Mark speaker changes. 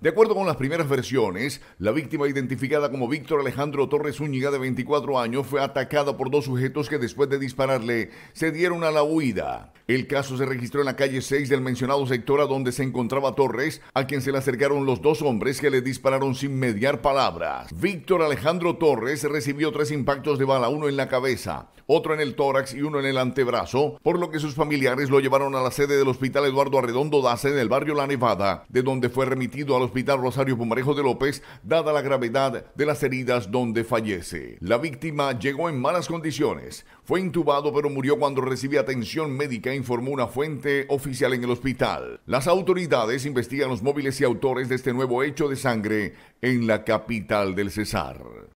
Speaker 1: De acuerdo con las primeras versiones, la víctima identificada como Víctor Alejandro Torres Úñiga de 24 años fue atacada por dos sujetos que después de dispararle se dieron a la huida. El caso se registró en la calle 6 del mencionado sector a donde se encontraba Torres, a quien se le acercaron los dos hombres que le dispararon sin mediar palabras. Víctor Alejandro Torres recibió tres impactos de bala, uno en la cabeza, otro en el tórax y uno en el antebrazo, por lo que sus familiares lo llevaron a la sede del Hospital Eduardo Arredondo Daza en el barrio La Nevada, de donde fue remitido al Hospital Rosario Pumarejo de López, dada la gravedad de las heridas donde fallece. La víctima llegó en malas condiciones, fue intubado pero murió cuando recibió atención médica informó una fuente oficial en el hospital. Las autoridades investigan los móviles y autores de este nuevo hecho de sangre en la capital del Cesar.